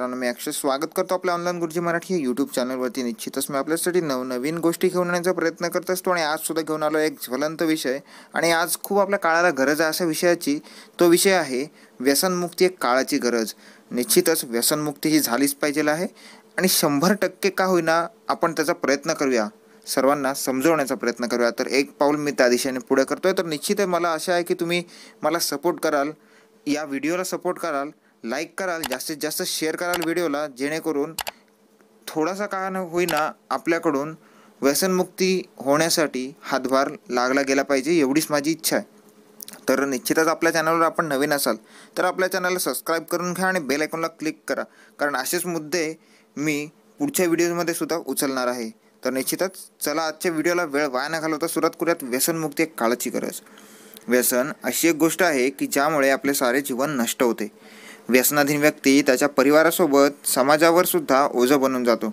मित्रांनो मी अक्षय स्वागत करतो आपल्या ऑनलाईन गुरुजी मराठी या यूट्यूब चॅनलवरती निश्चितच मी आपल्यासाठी नवनवीन गोष्टी घेऊन येण्याचा प्रयत्न करत असतो आणि आज सुद्धा घेऊन आलो एक ज्वलंत विषय आणि आज खूप आपल्या काळाला गरज आहे अशा विषयाची तो विषय आहे व्यसनमुक्ती एक काळाची गरज निश्चितच व्यसनमुक्ती ही झालीच पाहिजे आहे आणि शंभर टक्के का होईना आपण त्याचा प्रयत्न करूया सर्वांना समजवण्याचा प्रयत्न करूया तर एक पाऊल मी त्या दिशेने पुढे करतोय तर निश्चित मला आशा आहे की तुम्ही मला सपोर्ट कराल या व्हिडिओला सपोर्ट कराल लाईक कराल जास्तीत जास्त शेअर कराल व्हिडिओला जेणेकरून थोडासा का होईना आपल्याकडून व्यसनमुक्ती होण्यासाठी हातभार लागला गेला पाहिजे एवढीच माझी इच्छा आहे तर निश्चितच आपल्या चॅनलवर आपण नवीन असाल तर आपल्या चॅनलला सबस्क्राईब करून घ्या आणि बेल आयकॉनला क्लिक करा कारण असेच मुद्दे मी पुढच्या व्हिडिओमध्ये सुद्धा उचलणार आहे तर निश्चितच चला आजच्या व्हिडिओला वेळ वाया न घालवता सुरुवात करूयात व्यसनमुक्ती एक काळाची गरज व्यसन अशी एक गोष्ट आहे की ज्यामुळे आपले सारे जीवन नष्ट होते व्यसनाधीन व्यक्ती त्याच्या परिवारासोबत समाजावर सुद्धा ओझं बनून जातो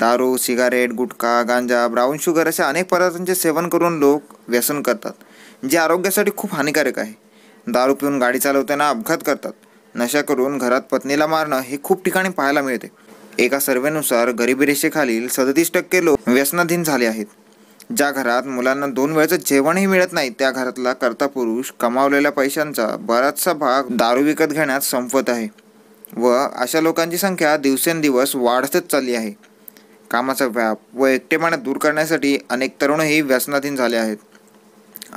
दारू सिगारेट गुटखा गांजा ब्राऊन शुगर अशा अनेक पदार्थांचे सेवन करून लोक व्यसन करतात जे आरोग्यासाठी खूप हानिकारक आहे दारू पिऊन गाडी चालवताना अपघात करतात नशा करून घरात पत्नीला मारणं हे खूप ठिकाणी पाहायला मिळते एका सर्वेनुसार गरिबी रेषेखालील सदतीस टक्के लोक व्यसनाधीन झाले आहेत ज्या घरात मुलांना दोन वेळेचं जेवणही मिळत नाही त्या घरातला कर्ता पुरुष कमावलेल्या पैशांचा बराचसा भाग दारू विकत घेण्यात संपवत आहे व अशा लोकांची संख्या दिवसेंदिवस वाढतच चालली आहे कामाचा व्याप व एकटेपणा दूर करण्यासाठी अनेक तरुणही व्यसनाधीन झाले आहेत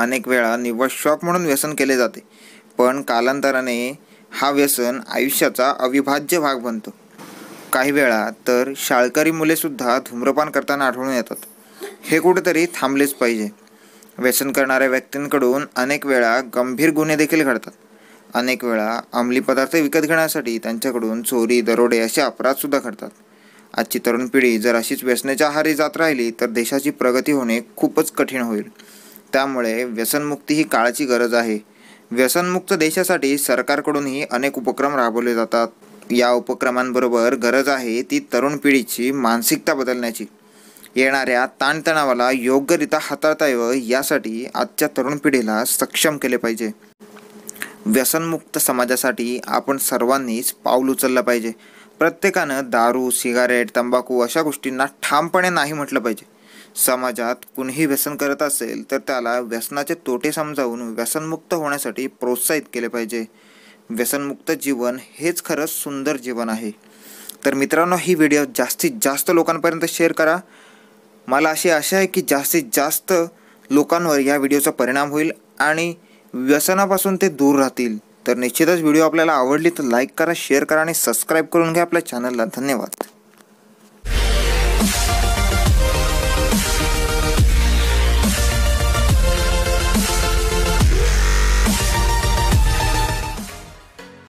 अनेक वेळा निव्वळ शॉक म्हणून व्यसन केले जाते पण कालांतराने हा व्यसन आयुष्याचा अविभाज्य भाग बनतो काही वेळा तर शाळकरी मुलेसुद्धा धूम्रपान करताना आढळून येतात हे कुठेतरी थांबलेच पाहिजे व्यसन करणाऱ्या व्यक्तींकडून अनेक वेळा गंभीर गुन्हे देखील घडतात अनेक वेळा अंमली पदार्थ विकत घेण्यासाठी त्यांच्याकडून चोरी दरोडे असे अपराधसुद्धा घडतात आजची तरुण पिढी जर अशीच व्यसनाच्या आहारी जात राहिली तर देशाची प्रगती होणे खूपच कठीण होईल त्यामुळे व्यसनमुक्ती ही काळाची गरज आहे व्यसनमुक्त देशासाठी सरकारकडूनही अनेक उपक्रम राबवले जातात या उपक्रमांबरोबर गरज आहे ती तरुण पिढीची मानसिकता बदलण्याची येणाऱ्या ताणतणावाला योग्यरित्या हाताळता यावं यासाठी आजच्या तरुण पिढीला सक्षम केले पाहिजे व्यसनमुक्त समाजासाठी आपण सर्वांनीच पाऊल उचललं पाहिजे प्रत्येकानं दारू सिगारेट तंबाखू अशा गोष्टींना ठामपणे नाही म्हटलं पाहिजे समाजात कुणीही व्यसन करत असेल तर त्याला व्यसनाचे तोटे समजावून व्यसनमुक्त होण्यासाठी प्रोत्साहित केले पाहिजे व्यसनमुक्त जीवन हेच खरंच सुंदर जीवन आहे तर मित्रांनो ही व्हिडिओ जास्तीत जास्त लोकांपर्यंत शेअर करा मला अशी आशा आहे की जास्तीत जास्त लोकांवर या व्हिडिओचा परिणाम होईल आणि व्यसनापासून ते दूर राहतील तर निश्चितच व्हिडिओ आपल्याला आवडली तर लाईक करा शेअर करा आणि सबस्क्राईब करून घ्या आपल्या चॅनलला धन्यवाद